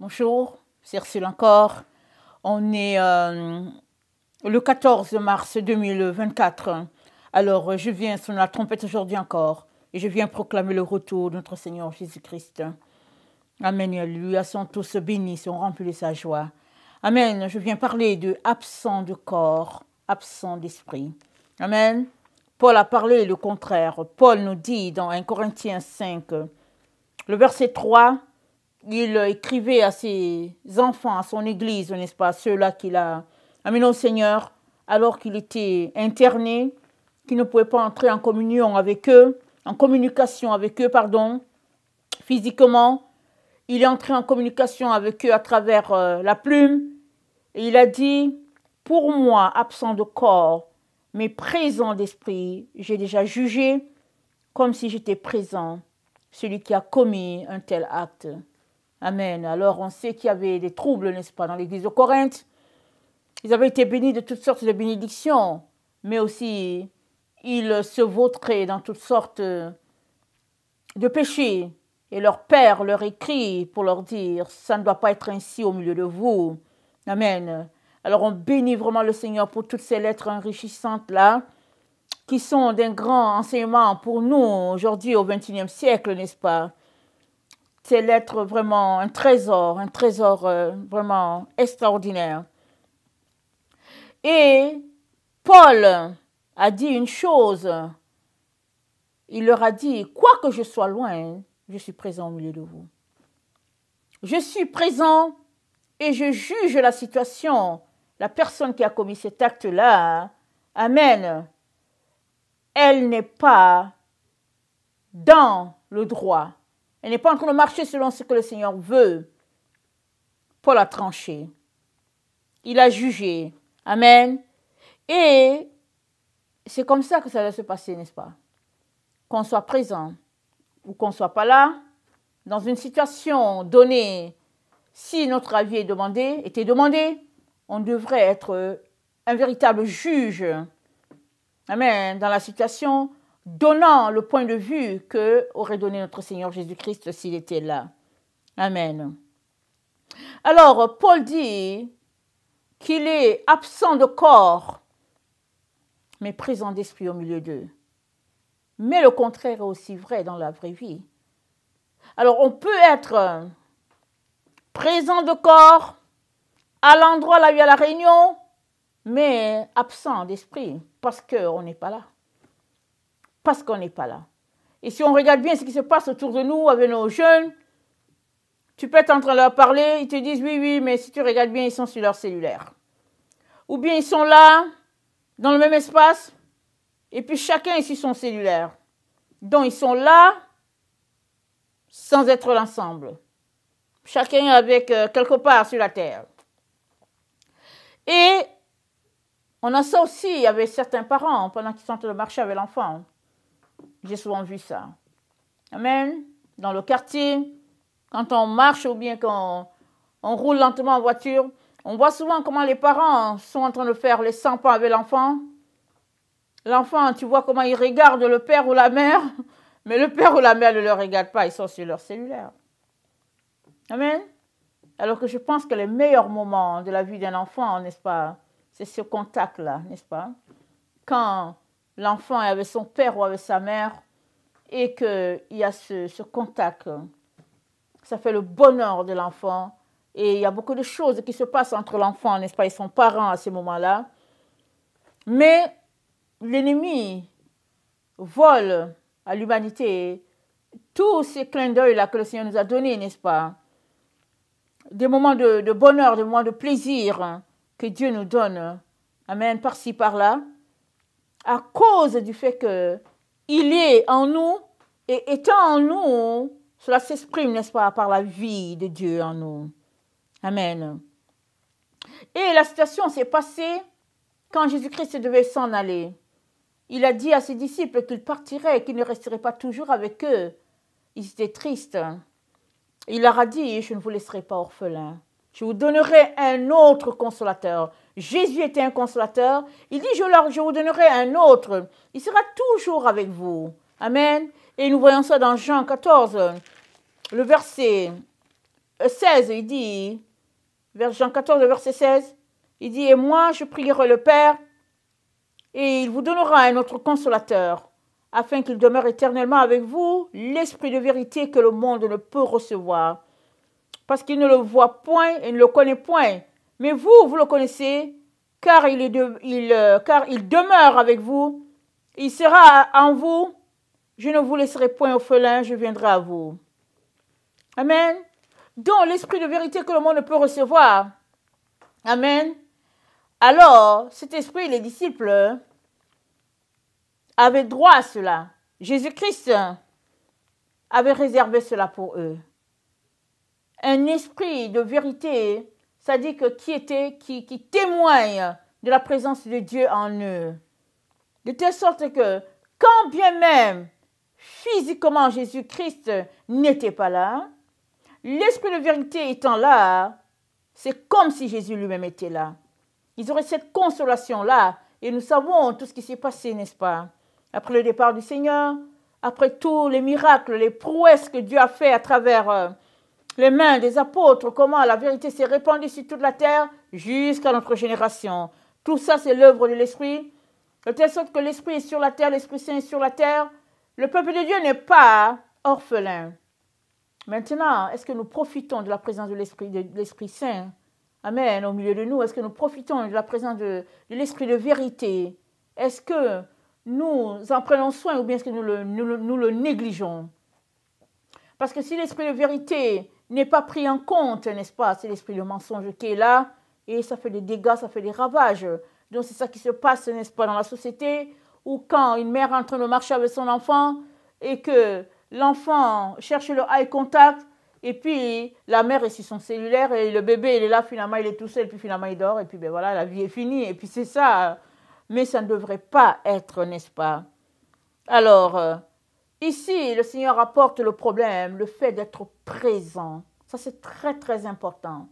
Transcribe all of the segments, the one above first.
Bonjour, c'est Ursule encore. On est euh, le 14 mars 2024. Alors, euh, je viens sur la trompette aujourd'hui encore et je viens proclamer le retour de notre Seigneur Jésus-Christ. Amen. lui, à son tous bénis, sont remplis de sa joie. Amen. Je viens parler de absent de corps, absent d'esprit. Amen. Paul a parlé le contraire. Paul nous dit dans 1 Corinthiens 5, le verset 3, il écrivait à ses enfants, à son église, n'est-ce pas, ceux-là qu'il a amenés au Seigneur, alors qu'il était interné, qu'il ne pouvait pas entrer en communion avec eux, en communication avec eux, pardon, physiquement. Il est entré en communication avec eux à travers euh, la plume. Et il a dit, pour moi, absent de corps, mais présent d'esprit, j'ai déjà jugé comme si j'étais présent celui qui a commis un tel acte. Amen. Alors, on sait qu'il y avait des troubles, n'est-ce pas, dans l'église de Corinthe. Ils avaient été bénis de toutes sortes de bénédictions, mais aussi ils se vautraient dans toutes sortes euh, de péchés. Et leur père leur écrit pour leur dire, ça ne doit pas être ainsi au milieu de vous. Amen. Alors on bénit vraiment le Seigneur pour toutes ces lettres enrichissantes là, qui sont d'un grand enseignement pour nous aujourd'hui au XXIe siècle, n'est-ce pas c'est l'être vraiment un trésor, un trésor euh, vraiment extraordinaire. Et Paul a dit une chose. Il leur a dit, quoi que je sois loin, je suis présent au milieu de vous. Je suis présent et je juge la situation. La personne qui a commis cet acte-là, Amen, elle n'est pas dans le droit elle n'est pas en train de marcher selon ce que le Seigneur veut. Paul a tranché. Il a jugé. Amen. Et c'est comme ça que ça va se passer, n'est-ce pas Qu'on soit présent ou qu'on ne soit pas là, dans une situation donnée, si notre avis est demandé, était demandé, on devrait être un véritable juge. Amen. Dans la situation donnant le point de vue que aurait donné notre Seigneur Jésus-Christ s'il était là. Amen. Alors, Paul dit qu'il est absent de corps, mais présent d'esprit au milieu d'eux. Mais le contraire est aussi vrai dans la vraie vie. Alors, on peut être présent de corps, à l'endroit là où il y a la réunion, mais absent d'esprit, parce qu'on n'est pas là parce qu'on n'est pas là. Et si on regarde bien ce qui se passe autour de nous avec nos jeunes, tu peux être en train de leur parler, ils te disent oui, oui, mais si tu regardes bien, ils sont sur leur cellulaire. Ou bien ils sont là, dans le même espace, et puis chacun est sur son cellulaire. Donc ils sont là sans être l'ensemble. Chacun avec euh, quelque part sur la terre. Et on a ça aussi avec certains parents pendant qu'ils sont en train de marcher avec l'enfant. J'ai souvent vu ça. Amen. Dans le quartier, quand on marche ou bien quand on, roule lentement en voiture, on voit souvent comment les parents sont en train de faire les 100 pas avec l'enfant. L'enfant, tu vois comment il regarde le père ou la mère, mais le père ou la mère ne le regarde pas, ils sont sur leur cellulaire. Amen. Alors que je pense que les meilleurs moments de la vie d'un enfant, n'est-ce pas, c'est ce contact-là, n'est-ce pas Quand l'enfant est avec son père ou avec sa mère et qu'il y a ce, contact. Ça fait le bonheur de l'enfant. Et il y a beaucoup de choses qui se passent entre l'enfant, n'est-ce pas, et son parent à ce moment-là. Mais l'ennemi vole à l'humanité tous ces clins d'œil-là que le Seigneur nous a donnés, n'est-ce pas Des moments de, de bonheur, des moments de plaisir que Dieu nous donne. Amen, par-ci, par-là à cause du fait qu'il est en nous et étant en nous, cela s'exprime, n'est-ce pas, par la vie de Dieu en nous. Amen. Et la situation s'est passée quand Jésus-Christ devait s'en aller. Il a dit à ses disciples qu'il partirait, qu'il ne resterait pas toujours avec eux. Ils étaient tristes. Il leur a dit, je ne vous laisserai pas orphelins. Je vous donnerai un autre consolateur. Jésus était un consolateur. Il dit, je, leur, vous donnerai un autre. Il sera toujours avec vous. Amen. Et nous voyons ça dans Jean 14, le verset 16, euh, il dit, vers Jean 14, le verset 16, il dit, et moi, je prierai le Père, et il vous donnera un autre consolateur, afin qu'il demeure éternellement avec vous, l'Esprit de vérité que le monde ne peut recevoir, parce qu'il ne le voit point et ne le connaît point, mais vous, vous le connaissez, car il, est il, euh, car il demeure avec vous. Il sera en vous. Je ne vous laisserai point orphelin, je viendrai à vous. Amen. Dans l'esprit de vérité que le monde ne peut recevoir. Amen. Alors, cet esprit, les disciples avaient droit à cela. Jésus-Christ avait réservé cela pour eux. Un esprit de vérité c'est-à-dire que qui, était, qui, qui témoigne de la présence de Dieu en eux. De telle sorte que, quand bien même physiquement Jésus-Christ n'était pas là, l'Esprit de vérité étant là, c'est comme si Jésus lui-même était là. Ils auraient cette consolation-là. Et nous savons tout ce qui s'est passé, n'est-ce pas Après le départ du Seigneur, après tous les miracles, les prouesses que Dieu a fait à travers euh, les mains des apôtres, comment la vérité s'est répandue sur toute la terre jusqu'à notre génération. Tout ça, c'est l'œuvre de l'Esprit. De telle sorte que l'Esprit est sur la terre, l'Esprit Saint est sur la terre. Le peuple de Dieu n'est pas orphelin. Maintenant, est-ce que nous profitons de la présence de l'Esprit, de l'Esprit Saint Amen, au milieu de nous. Est-ce que nous profitons de la présence de, l'Esprit de vérité Est-ce que nous en prenons soin ou bien est-ce que nous le négligeons Parce que si l'Esprit de vérité n'est pas pris en compte, n'est-ce pas C'est l'esprit de mensonge qui est là et ça fait des dégâts, ça fait des ravages. Donc c'est ça qui se passe, n'est-ce pas, dans la société où quand une mère est en train de marcher avec son enfant et que l'enfant cherche le eye contact et puis la mère est sur son cellulaire et le bébé il est là finalement il est tout seul puis finalement il dort et puis ben voilà la vie est finie et puis c'est ça. Mais ça ne devrait pas être, n'est-ce pas Alors euh, Ici, le Seigneur apporte le problème, le fait d'être présent. Ça, c'est très, très important.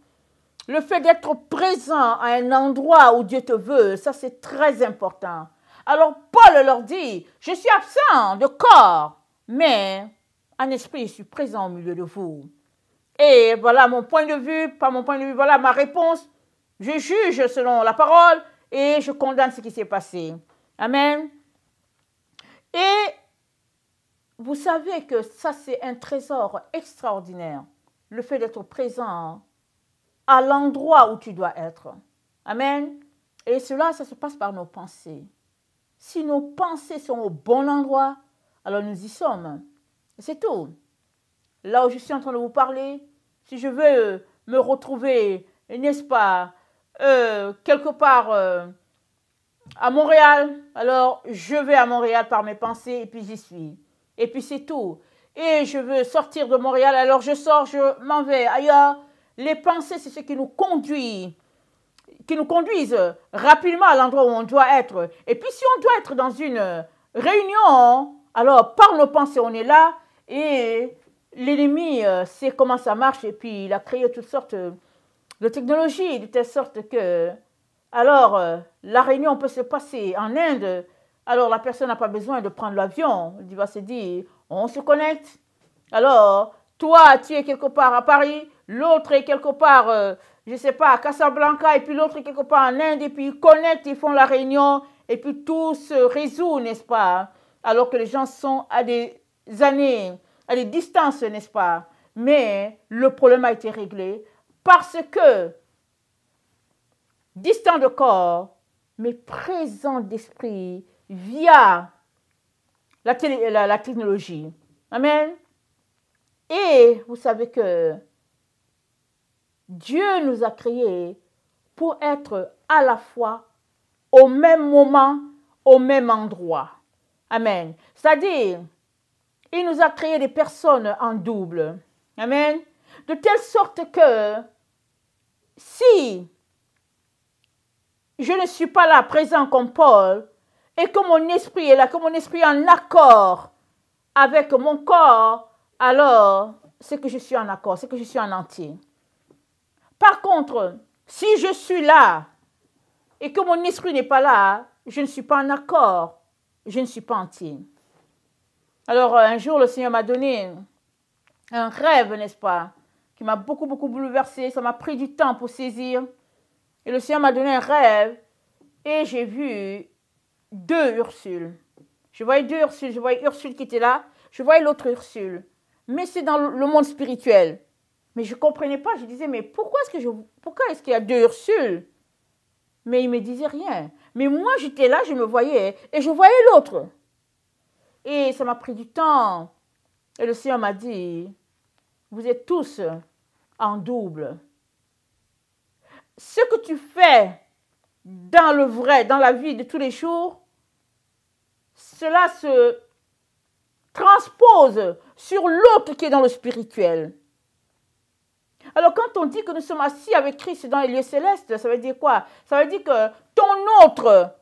Le fait d'être présent à un endroit où Dieu te veut, ça, c'est très important. Alors, Paul leur dit, je suis absent de corps, mais en esprit, je suis présent au milieu de vous. Et voilà mon point de vue, pas mon point de vue, voilà ma réponse. Je juge selon la parole et je condamne ce qui s'est passé. Amen. Et vous savez que ça, c'est un trésor extraordinaire, le fait d'être présent à l'endroit où tu dois être. Amen. Et cela, ça se passe par nos pensées. Si nos pensées sont au bon endroit, alors nous y sommes. C'est tout. Là où je suis en train de vous parler, si je veux euh, me retrouver, n'est-ce pas, euh, quelque part euh, à Montréal, alors je vais à Montréal par mes pensées et puis j'y suis et puis c'est tout. Et je veux sortir de Montréal, alors je sors, je m'en vais ailleurs. Les pensées, c'est ce qui nous conduit, qui nous conduisent rapidement à l'endroit où on doit être. Et puis si on doit être dans une réunion, alors par nos pensées, on est là et l'ennemi euh, sait comment ça marche et puis il a créé toutes sortes de technologies de telle sorte que alors euh, la réunion peut se passer en Inde alors la personne n'a pas besoin de prendre l'avion. Il va se dire, on se connecte. Alors, toi, tu es quelque part à Paris, l'autre est quelque part, euh, je ne sais pas, à Casablanca, et puis l'autre est quelque part en Inde, et puis ils connectent, ils font la réunion, et puis tout se résout, n'est-ce pas Alors que les gens sont à des années, à des distances, n'est-ce pas Mais le problème a été réglé parce que, distant de corps, mais présent d'esprit, via la, la, technologie. Amen. Et vous savez que Dieu nous a créés pour être à la fois au même moment, au même endroit. Amen. C'est-à-dire, il nous a créé des personnes en double. Amen. De telle sorte que si je ne suis pas là présent comme Paul, et que mon esprit est là, que mon esprit est en accord avec mon corps, alors c'est que je suis en accord, c'est que je suis en entier. Par contre, si je suis là et que mon esprit n'est pas là, je ne suis pas en accord, je ne suis pas entier. Alors un jour, le Seigneur m'a donné un rêve, n'est-ce pas, qui m'a beaucoup, beaucoup bouleversé, ça m'a pris du temps pour saisir. Et le Seigneur m'a donné un rêve et j'ai vu deux Ursules. Je voyais deux Ursules, Je voyais Ursule qui était là. Je voyais l'autre Ursule. Mais c'est dans le monde spirituel. Mais je ne comprenais pas. Je disais, mais pourquoi est-ce que je, pourquoi est-ce qu'il y a deux Ursules Mais il me disait rien. Mais moi, j'étais là, je me voyais et je voyais l'autre. Et ça m'a pris du temps. Et le Seigneur m'a dit, vous êtes tous en double. Ce que tu fais dans le vrai, dans la vie de tous les jours, cela se transpose sur l'autre qui est dans le spirituel. Alors quand on dit que nous sommes assis avec Christ dans les lieux célestes, ça veut dire quoi Ça veut dire que ton autre,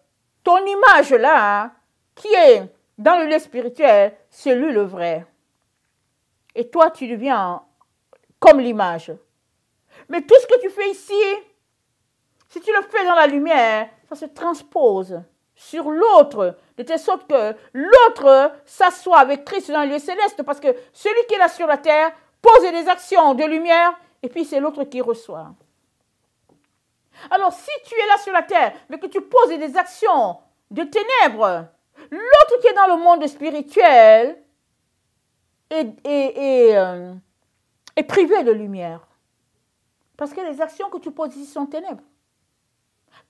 ton image là, hein, qui est dans le lieu spirituel, c'est lui le vrai. Et toi, tu deviens comme l'image. Mais tout ce que tu fais ici, si tu le fais dans la lumière, ça se transpose sur l'autre de telle sorte que l'autre s'assoit avec Christ dans le lieu céleste, parce que celui qui est là sur la terre pose des actions de lumière, et puis c'est l'autre qui reçoit. Alors si tu es là sur la terre, mais que tu poses des actions de ténèbres, l'autre qui est dans le monde spirituel est, est euh, privé de lumière. Parce que les actions que tu poses ici sont ténèbres.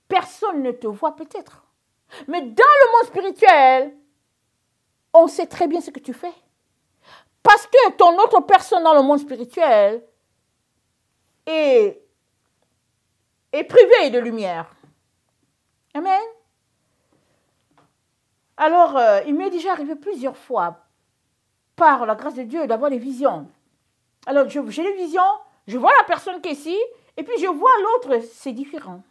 Personne ne te voit peut-être. Mais dans le monde spirituel, on sait très bien ce que tu fais. Parce que ton autre personne dans le monde spirituel est, est privée de lumière. Amen. Alors, euh, il m'est déjà arrivé plusieurs fois, par la grâce de Dieu, d'avoir des visions. Alors, j'ai les visions, je vois la personne qui est ici, et puis je vois l'autre, c'est différent.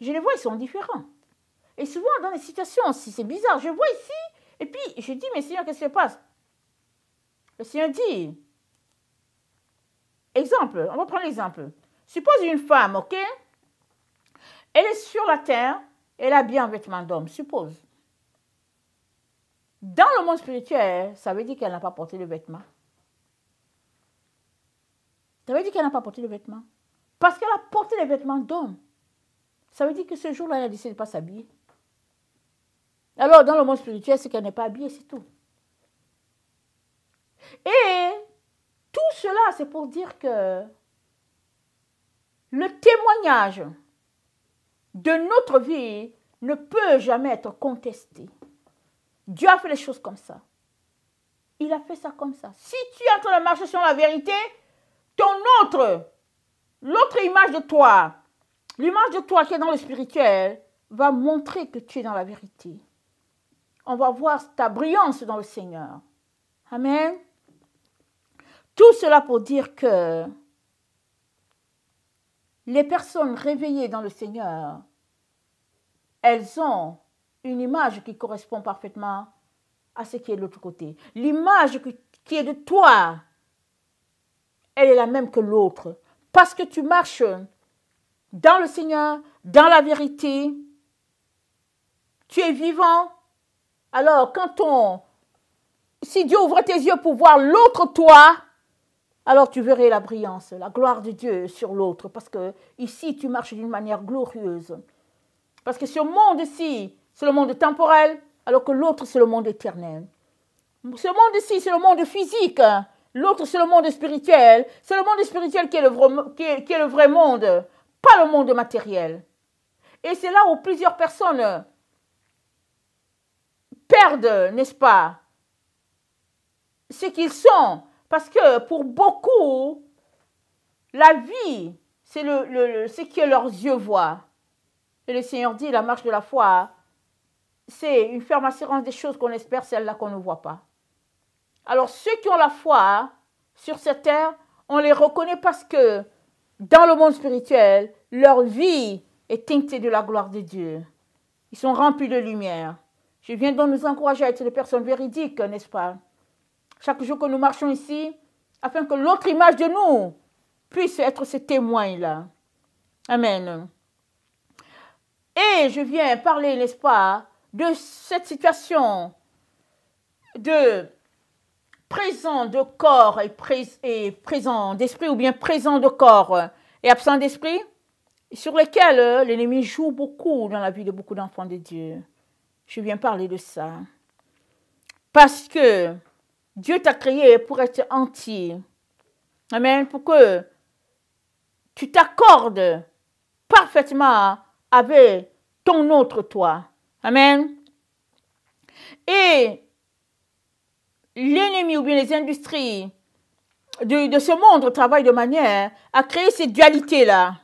Je les vois, ils sont différents. Et souvent, dans des situations, si c'est bizarre, je vois ici, et puis je dis, mais Seigneur, qu'est-ce qui se passe Le Seigneur dit, exemple, on va prendre l'exemple. Suppose une femme, ok Elle est sur la terre, elle a bien un vêtement d'homme, suppose. Dans le monde spirituel, ça veut dire qu'elle n'a pas porté le vêtement. Ça veut dire qu'elle n'a pas porté le vêtement. Parce qu'elle a porté les vêtements d'homme. Ça veut dire que ce jour-là, elle a décidé de ne pas s'habiller. Alors, dans le monde spirituel, c'est qu'elle n'est pas habillée, c'est tout. Et tout cela, c'est pour dire que le témoignage de notre vie ne peut jamais être contesté. Dieu a fait les choses comme ça. Il a fait ça comme ça. Si tu es en train de marcher sur la vérité, ton autre, l'autre image de toi, l'image de toi qui est dans le spirituel, va montrer que tu es dans la vérité on va voir ta brillance dans le Seigneur. Amen. Tout cela pour dire que les personnes réveillées dans le Seigneur, elles ont une image qui correspond parfaitement à ce qui est de l'autre côté. L'image qui est de toi, elle est la même que l'autre. Parce que tu marches dans le Seigneur, dans la vérité, tu es vivant, alors, quand on... Si Dieu ouvre tes yeux pour voir l'autre toi, alors tu verrais la brillance, la gloire de Dieu sur l'autre, parce que ici tu marches d'une manière glorieuse. Parce que ce monde-ci, c'est le monde temporel, alors que l'autre, c'est le monde éternel. Ce monde-ci, c'est le monde physique, l'autre, c'est le monde spirituel. C'est le monde spirituel qui est le vrai monde, pas le monde matériel. Et c'est là où plusieurs personnes perdent, n'est-ce pas, ce qu'ils sont. Parce que pour beaucoup, la vie, c'est le, ce que leurs yeux voient. Et le Seigneur dit, la marche de la foi, c'est une ferme assurance des choses qu'on espère, celles-là qu'on ne voit pas. Alors ceux qui ont la foi sur cette terre, on les reconnaît parce que dans le monde spirituel, leur vie est teintée de la gloire de Dieu. Ils sont remplis de lumière. Je viens donc nous encourager à être des personnes véridiques, n'est-ce pas Chaque jour que nous marchons ici, afin que l'autre image de nous puisse être ce témoin-là. Amen. Et je viens parler, n'est-ce pas, de cette situation de présent de corps et, et présent d'esprit, ou bien présent de corps et absent d'esprit, sur lesquels l'ennemi joue beaucoup dans la vie de beaucoup d'enfants de Dieu. Je viens parler de ça. Parce que Dieu t'a créé pour être entier. Amen. Pour que tu t'accordes parfaitement avec ton autre toi. Amen. Et l'ennemi ou bien les industries de, ce monde travaillent de manière à créer ces dualités-là,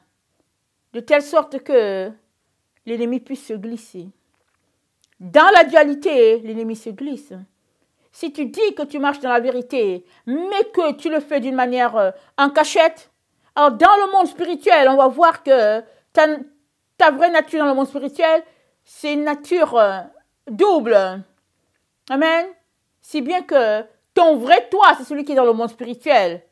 de telle sorte que l'ennemi puisse se glisser. Dans la dualité, l'ennemi se glisse. Si tu dis que tu marches dans la vérité, mais que tu le fais d'une manière euh, en cachette, alors dans le monde spirituel, on va voir que ta, vraie nature dans le monde spirituel, c'est une nature euh, double. Amen. Si bien que ton vrai toi, c'est celui qui est dans le monde spirituel.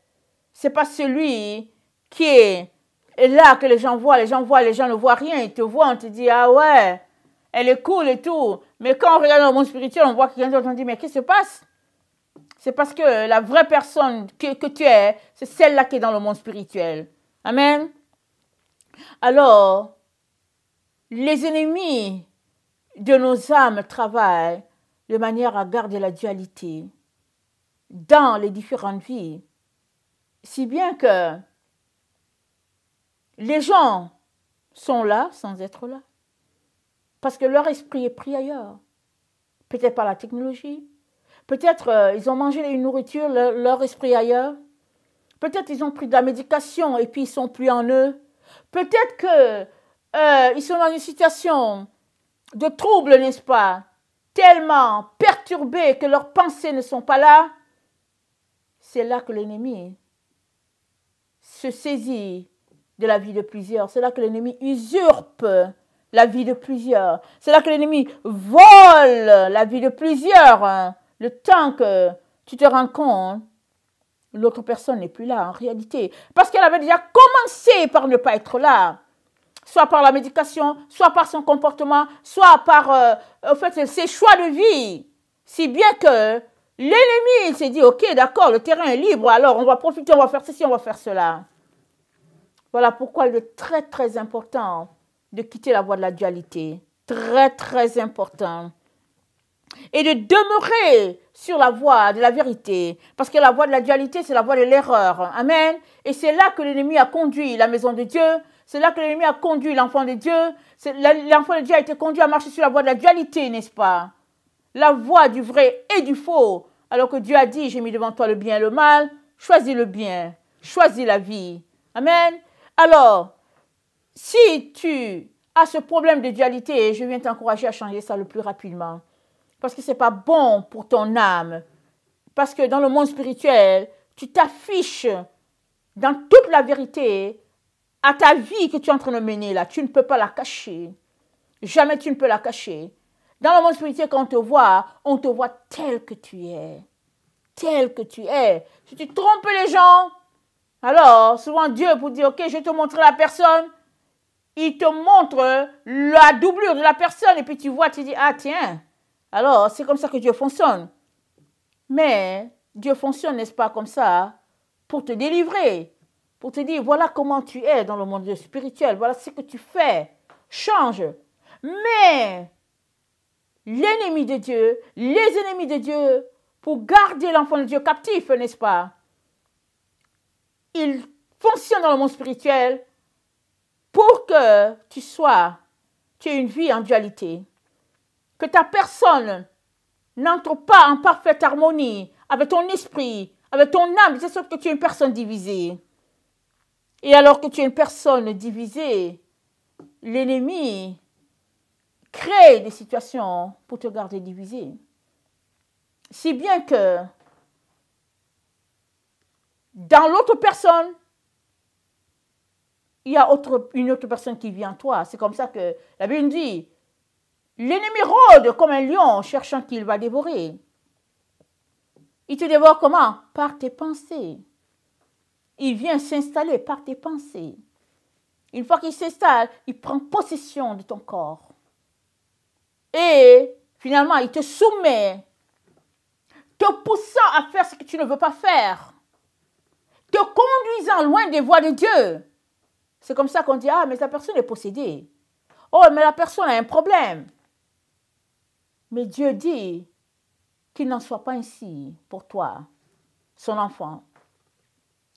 C'est pas celui qui est là que les gens voient. Les gens voient, les gens ne voient rien. Ils te voient, on te dit, ah ouais, elle est cool et tout. Mais quand on regarde dans le monde spirituel, on voit quelqu'un on dit, mais qu'est-ce qui se passe C'est parce que la vraie personne que tu es, c'est celle-là qui est dans le monde spirituel. Amen. Alors, les ennemis de nos âmes travaillent de manière à garder la dualité dans les différentes vies. Si bien que les gens sont là sans être là. Parce que leur esprit est pris ailleurs. Peut-être par la technologie. Peut-être euh, ils ont mangé une nourriture, leur, esprit ailleurs. Peut-être ils ont pris de la médication et puis ils sont plus en eux. Peut-être qu'ils euh, ils sont dans une situation de trouble, n'est-ce pas Tellement perturbés que leurs pensées ne sont pas là. C'est là que l'ennemi se saisit de la vie de plusieurs. C'est là que l'ennemi usurpe la vie de plusieurs. C'est là que l'ennemi vole la vie de plusieurs. Hein. Le temps que tu te rends compte, l'autre personne n'est plus là en réalité. Parce qu'elle avait déjà commencé par ne pas être là. Soit par la médication, soit par son comportement, soit par en euh, fait, ses choix de vie. Si bien que l'ennemi, il s'est dit, ok, d'accord, le terrain est libre, alors on va profiter, on va faire ceci, on va faire cela. Voilà pourquoi le très très important de quitter la voie de la dualité. Très, très important. Et de demeurer sur la voie de la vérité. Parce que la voie de la dualité, c'est la voie de l'erreur. Amen. Et c'est là que l'ennemi a conduit la maison de Dieu. C'est là que l'ennemi a conduit l'enfant de Dieu. L'enfant de Dieu a été conduit à marcher sur la voie de la dualité, n'est-ce pas La voie du vrai et du faux. Alors que Dieu a dit, j'ai mis devant toi le bien et le mal. Choisis le bien. Choisis la vie. Amen. Alors, si tu as ce problème de dualité, je viens t'encourager à changer ça le plus rapidement. Parce que ce n'est pas bon pour ton âme. Parce que dans le monde spirituel, tu t'affiches dans toute la vérité à ta vie que tu es en train de mener là. Tu ne peux pas la cacher. Jamais tu ne peux la cacher. Dans le monde spirituel, quand on te voit, on te voit tel que tu es. Tel que tu es. Si tu trompes les gens, alors souvent Dieu pour dire, ok, je vais te montrer la personne, il te montre la doublure de la personne et puis tu vois, tu dis, ah tiens, alors c'est comme ça que Dieu fonctionne. Mais Dieu fonctionne, n'est-ce pas, comme ça, pour te délivrer, pour te dire, voilà comment tu es dans le monde spirituel, voilà ce que tu fais, change. Mais l'ennemi de Dieu, les ennemis de Dieu, pour garder l'enfant de Dieu captif, n'est-ce pas, il fonctionne dans le monde spirituel pour que tu sois, tu aies une vie en dualité, que ta personne n'entre pas en parfaite harmonie avec ton esprit, avec ton âme, c'est sûr que tu es une personne divisée. Et alors que tu es une personne divisée, l'ennemi crée des situations pour te garder divisée. Si bien que dans l'autre personne, il y a autre, une autre personne qui vient toi. C'est comme ça que la Bible dit, l'ennemi rôde comme un lion cherchant qu'il va dévorer. Il te dévore comment Par tes pensées. Il vient s'installer par tes pensées. Une fois qu'il s'installe, il prend possession de ton corps. Et finalement, il te soumet, te poussant à faire ce que tu ne veux pas faire, te conduisant loin des voies de Dieu. C'est comme ça qu'on dit, ah, mais la personne est possédée. Oh, mais la personne a un problème. Mais Dieu dit qu'il n'en soit pas ainsi pour toi, son enfant.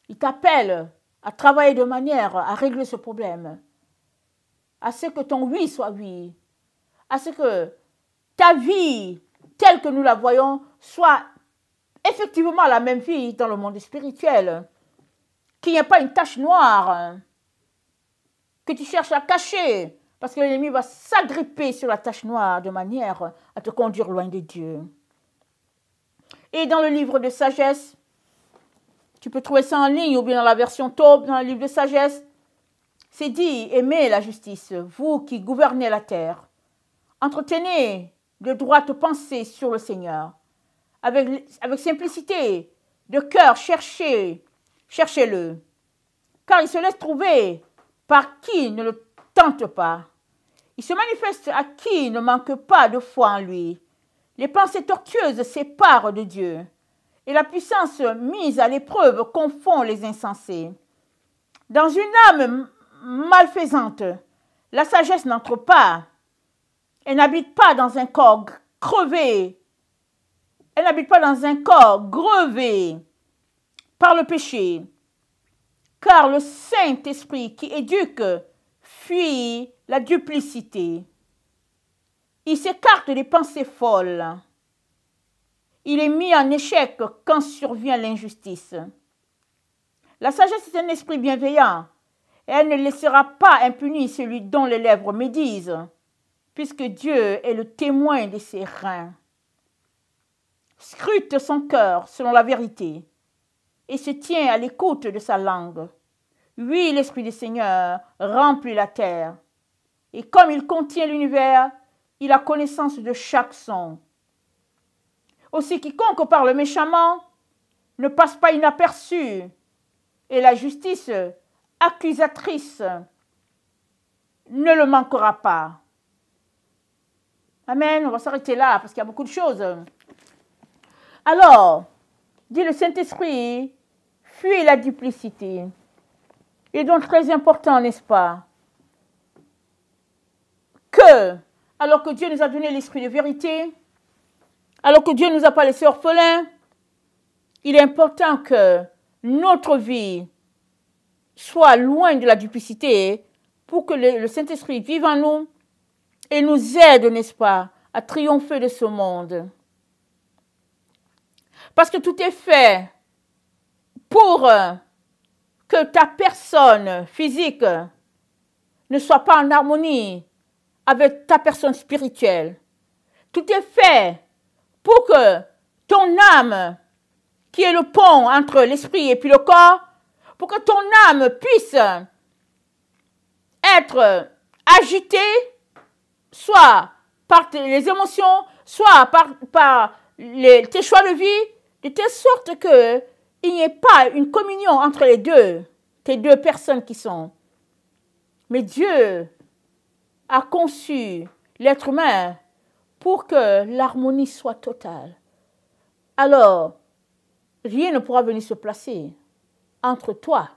Il t'appelle à travailler de manière à régler ce problème, à ce que ton oui soit oui, à ce que ta vie telle que nous la voyons soit effectivement la même vie dans le monde spirituel, qu'il n'y ait pas une tache noire que tu cherches à cacher, parce que l'ennemi va s'agripper sur la tache noire de manière à te conduire loin de Dieu. Et dans le livre de sagesse, tu peux trouver ça en ligne ou bien dans la version taupe, dans le livre de sagesse, c'est dit, aimez la justice, vous qui gouvernez la terre. Entretenez de droite pensée sur le Seigneur. Avec, avec simplicité, de cœur, cherchez, cherchez-le. Car il se laisse trouver par qui ne le tente pas. Il se manifeste à qui ne manque pas de foi en lui. Les pensées tortueuses séparent de Dieu, et la puissance mise à l'épreuve confond les insensés. Dans une âme malfaisante, la sagesse n'entre pas. Elle n'habite pas dans un corps crevé. Elle n'habite pas dans un corps grevé par le péché car le Saint-Esprit qui éduque fuit la duplicité. Il s'écarte des pensées folles. Il est mis en échec quand survient l'injustice. La sagesse est un esprit bienveillant. Et elle ne laissera pas impuni celui dont les lèvres médisent, puisque Dieu est le témoin de ses reins. Scrute son cœur selon la vérité et se tient à l'écoute de sa langue. Oui, l'Esprit du Seigneur remplit la terre. Et comme il contient l'univers, il a connaissance de chaque son. Aussi quiconque parle méchamment ne passe pas inaperçu, et la justice accusatrice ne le manquera pas. Amen, on va s'arrêter là parce qu'il y a beaucoup de choses. Alors, dit le Saint-Esprit, Fuir la duplicité est donc très important, n'est-ce pas Que, alors que Dieu nous a donné l'esprit de vérité, alors que Dieu nous a pas laissé orphelins, il est important que notre vie soit loin de la duplicité pour que le, Saint-Esprit vive en nous et nous aide, n'est-ce pas, à triompher de ce monde. Parce que tout est fait pour euh, que ta personne physique ne soit pas en harmonie avec ta personne spirituelle. Tout est fait pour que ton âme, qui est le pont entre l'esprit et puis le corps, pour que ton âme puisse être agitée, soit par les émotions, soit par, les, tes choix de vie, de telle sorte que il n'y a pas une communion entre les deux, tes deux personnes qui sont. Mais Dieu a conçu l'être humain pour que l'harmonie soit totale. Alors, rien ne pourra venir se placer entre toi,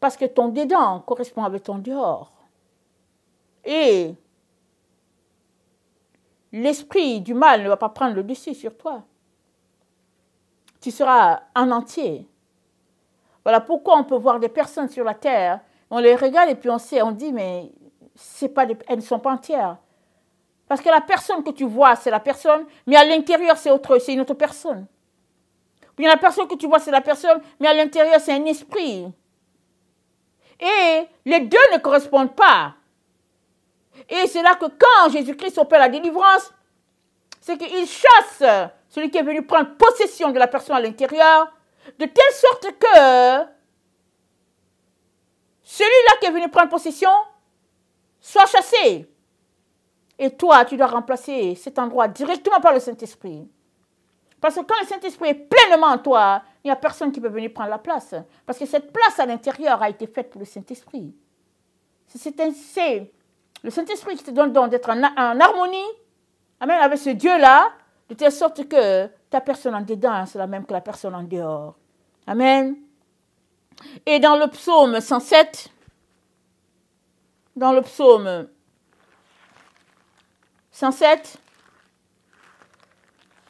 parce que ton dedans correspond avec ton dehors. Et l'esprit du mal ne va pas prendre le dessus sur toi tu seras en entier. Voilà pourquoi on peut voir des personnes sur la terre, on les regarde et puis on sait, on dit, mais c'est pas elles ne sont pas entières. Parce que la personne que tu vois, c'est la personne, mais à l'intérieur, c'est autre, c'est une autre personne. bien la personne que tu vois, c'est la personne, mais à l'intérieur, c'est un esprit. Et les deux ne correspondent pas. Et c'est là que quand Jésus-Christ opère la délivrance, c'est qu'il chasse celui qui est venu prendre possession de la personne à l'intérieur, de telle sorte que celui-là qui est venu prendre possession soit chassé. Et toi, tu dois remplacer cet endroit directement par le Saint-Esprit. Parce que quand le Saint-Esprit est pleinement en toi, il n'y a personne qui peut venir prendre la place. Parce que cette place à l'intérieur a été faite pour le Saint-Esprit. C'est le Saint-Esprit qui te donne donc d'être en, en, harmonie, amen, avec ce Dieu-là, de telle sorte que ta personne en dedans hein, c'est la même que la personne en dehors. Amen. Et dans le psaume 107, dans le psaume 107,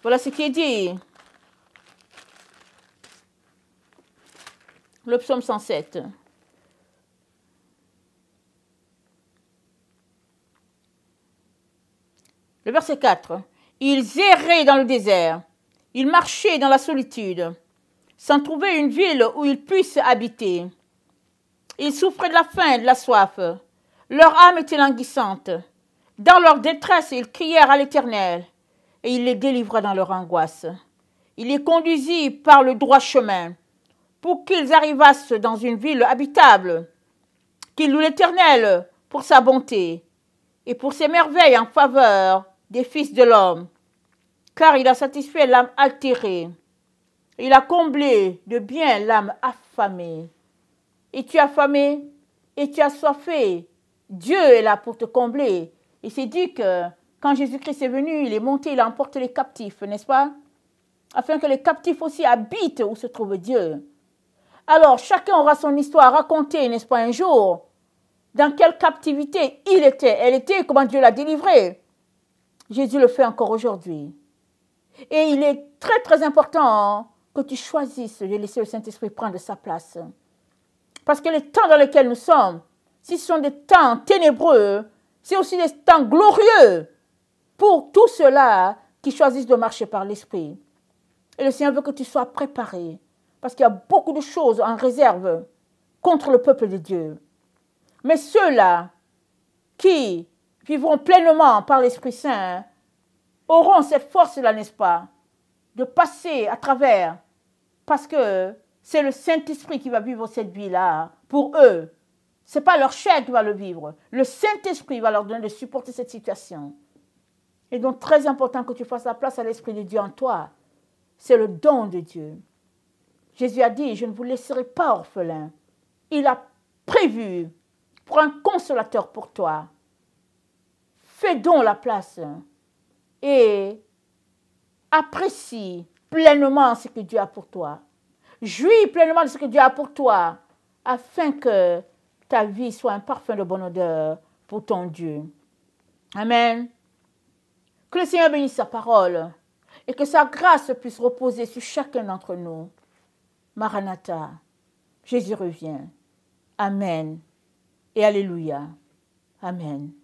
voilà ce qui est dit. Le psaume 107. Le verset 4. Ils erraient dans le désert. Ils marchaient dans la solitude, sans trouver une ville où ils puissent habiter. Ils souffraient de la faim et de la soif. Leur âme était languissante. Dans leur détresse, ils crièrent à l'Éternel, et il les délivra dans leur angoisse. Il les conduisit par le droit chemin, pour qu'ils arrivassent dans une ville habitable, qu'il loue l'Éternel pour sa bonté et pour ses merveilles en faveur des fils de l'homme, car il a satisfait l'âme altérée, il a comblé de bien l'âme affamée. Et tu as affamé, et tu as soifé. Dieu est là pour te combler. Il s'est dit que quand Jésus-Christ est venu, il est monté, il emporte les captifs, n'est-ce pas Afin que les captifs aussi habitent où se trouve Dieu. Alors, chacun aura son histoire à raconter, n'est-ce pas, un jour Dans quelle captivité il était Elle était, comment Dieu l'a délivré Jésus le fait encore aujourd'hui. Et il est très très important que tu choisisses de laisser le Saint-Esprit prendre sa place. Parce que les temps dans lesquels nous sommes, ce sont des temps ténébreux, c'est aussi des temps glorieux pour tous ceux-là qui choisissent de marcher par l'Esprit. Et le Seigneur veut que tu sois préparé, parce qu'il y a beaucoup de choses en réserve contre le peuple de Dieu. Mais ceux-là qui vivront pleinement par l'Esprit Saint, hein. auront cette force-là, n'est-ce pas, de passer à travers, parce que c'est le Saint-Esprit qui va vivre cette vie-là pour eux. Ce n'est pas leur chair qui va le vivre. Le Saint-Esprit va leur donner de supporter cette situation. Et donc, très important que tu fasses la place à l'Esprit de Dieu en toi. C'est le don de Dieu. Jésus a dit, je ne vous laisserai pas orphelin. Il a prévu pour un consolateur pour toi. Fais donc la place et apprécie pleinement ce que Dieu a pour toi. Jouis pleinement de ce que Dieu a pour toi afin que ta vie soit un parfum de bonne odeur pour ton Dieu. Amen. Que le Seigneur bénisse sa parole et que sa grâce puisse reposer sur chacun d'entre nous. Maranatha, Jésus revient. Amen. Et Alléluia. Amen.